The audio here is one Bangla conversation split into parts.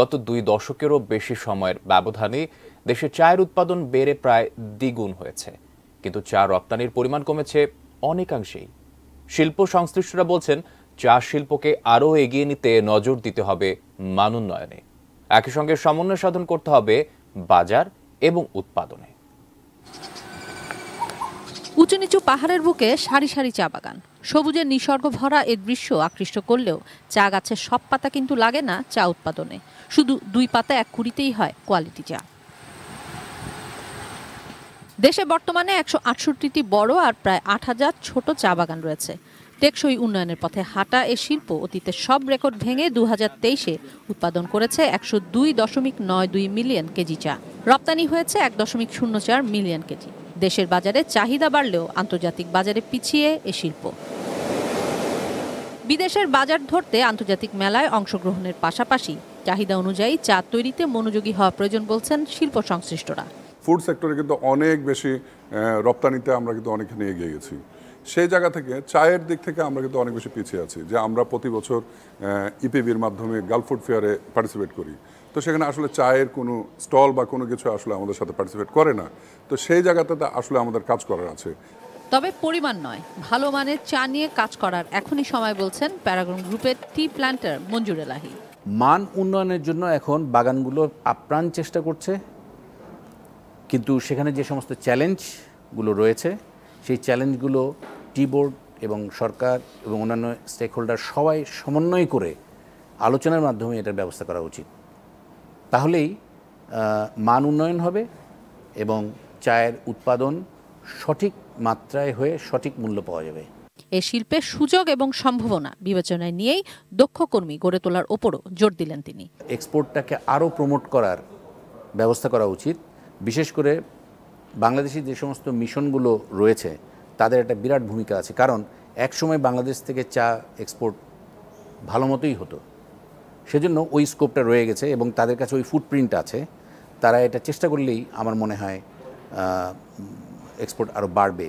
গত দুই দশকেরও বেশি সময়ের ব্যবধানে দেশে চায়ের উৎপাদন বেড়ে প্রায় দ্বিগুণ হয়েছে কিন্তু চা রপ্তানির পরিমাণ কমেছে অনেকাংশেই শিল্প সংশ্লিষ্টরা বলছেন চা শিল্পকে আরও এগিয়ে নিতে নজর দিতে হবে মানোন্নয়নে একই সঙ্গে সমন্বয় সাধন করতে হবে বাজার এবং উৎপাদনে উঁচু নিচু পাহাড়ের বুকে সারি সারি চা বাগান সবুজের নিসর্গ ভরা এর দৃশ্য আকৃষ্ট করলেও চা গাছের সব পাতা কিন্তু লাগে না চা উৎপাদনে শুধু দুই পাতা এক কুড়িতেই হয় কোয়ালিটি চা দেশে বর্তমানে একশো আটষট্টিটি বড় আর প্রায় আট হাজার ছোট চা বাগান রয়েছে টেকসই উন্নয়নের পথে হাঁটা এ শিল্প অতীতের সব রেকর্ড ভেঙে দু তেইশে উৎপাদন করেছে একশো দুই দশমিক নয় দুই মিলিয়ন কেজি চা রপ্তানি হয়েছে এক দশমিক শূন্য চার মিলিয়ন কেজি দেশের বাজারে চাহিদা বাড়লেও আন্তর্জাতিক বাজারে পিছিয়ে এ শিল্প বিদেশের বাজার ধরতে আন্তর্জাতিক মেলায় অংশগ্রহণের পাশাপাশি চাহিদা অনুযায়ী চা তৈরিতে মনোযোগী হওয়া প্রয়োজন বলছেন শিল্প সংশ্লিষ্টরা ফুড সেক্টরে কিন্তু অনেক বেশি রপ্তানিতে আমরা কিন্তু অনেকখানি এগিয়ে গেছি সেই জায়গা থেকে চায়ের দিক থেকে আমরা কিন্তু অনেক বেশি পিছিয়ে আছি যে আমরা প্রতি বছর ইপিবির e মাধ্যমে গার্লফুড ফেয়ারে পার্টিসিপেট করি তো সেখানে আসলে চায়ের কোনো স্টল বা কোনো কিছু আসলে আমাদের সাথে পার্টিসিপেট করে না তো সেই জায়গাতে আসলে আমাদের কাজ করার আছে তবে পরিমাণ নয় ভালো মানের চা নিয়ে কাজ করার এখনই সময় বলছেন প্যারাগন গ্রুপের টি প্ল্যান্টার মঞ্জুর এলাহি মান উন্নয়নের জন্য এখন বাগানগুলো আপ্রাণ চেষ্টা করছে কিন্তু সেখানে যে সমস্ত চ্যালেঞ্জগুলো রয়েছে সেই চ্যালেঞ্জগুলো টি বোর্ড এবং সরকার এবং অন্যান্য স্টেক হোল্ডার সবাই সমন্বয় করে আলোচনার মাধ্যমে এটার ব্যবস্থা করা উচিত তাহলেই মান উন্নয়ন হবে এবং চায়ের উৎপাদন সঠিক মাত্রায় হয়ে সঠিক মূল্য পাওয়া যাবে এ শিল্পে সুযোগ এবং সম্ভাবনা বিবেচনায় নিয়েই দক্ষ কর্মী গড়ে তোলার ওপরও জোর দিলেন তিনি এক্সপোর্টটাকে আরও প্রমোট করার ব্যবস্থা করা উচিত বিশেষ করে বাংলাদেশি যে সমস্ত মিশনগুলো রয়েছে তাদের একটা বিরাট ভূমিকা আছে কারণ একসময় বাংলাদেশ থেকে চা এক্সপোর্ট ভালো মতোই হতো সেজন্য ওই স্কোপটা রয়ে গেছে এবং তাদের কাছে ওই ফুটপ্রিন্ট আছে তারা এটা চেষ্টা করলেই আমার মনে হয় এক্সপোর্ট আরও বাড়বে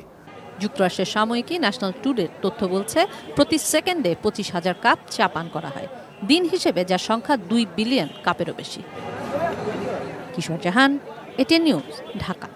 যুক্তরাষ্ট্রের সাময়িকী ন্যাশনাল টুডের তথ্য বলছে প্রতি সেকেন্ডে পঁচিশ হাজার কাপ চা পান করা হয় দিন হিসেবে যার সংখ্যা দুই বিলিয়ন কাপেরও বেশি কিশোর জাহান এটিএন নিউজ ঢাকা